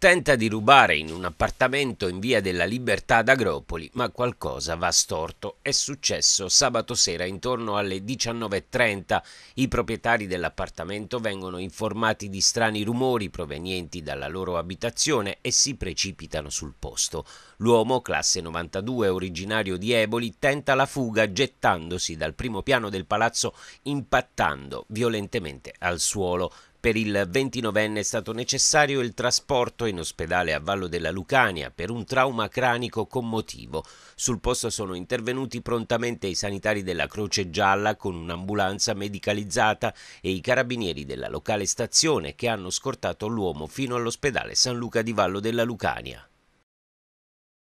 tenta di rubare in un appartamento in via della Libertà ad Agropoli, ma qualcosa va storto. È successo sabato sera intorno alle 19.30. I proprietari dell'appartamento vengono informati di strani rumori provenienti dalla loro abitazione e si precipitano sul posto. L'uomo, classe 92, originario di Eboli, tenta la fuga gettandosi dal primo piano del palazzo impattando violentemente al suolo. Per il 29enne è stato necessario il trasporto in ospedale a Vallo della Lucania per un trauma cranico commotivo. Sul posto sono intervenuti prontamente i sanitari della Croce Gialla con un'ambulanza medicalizzata e i carabinieri della locale stazione che hanno scortato l'uomo fino all'ospedale San Luca di Vallo della Lucania.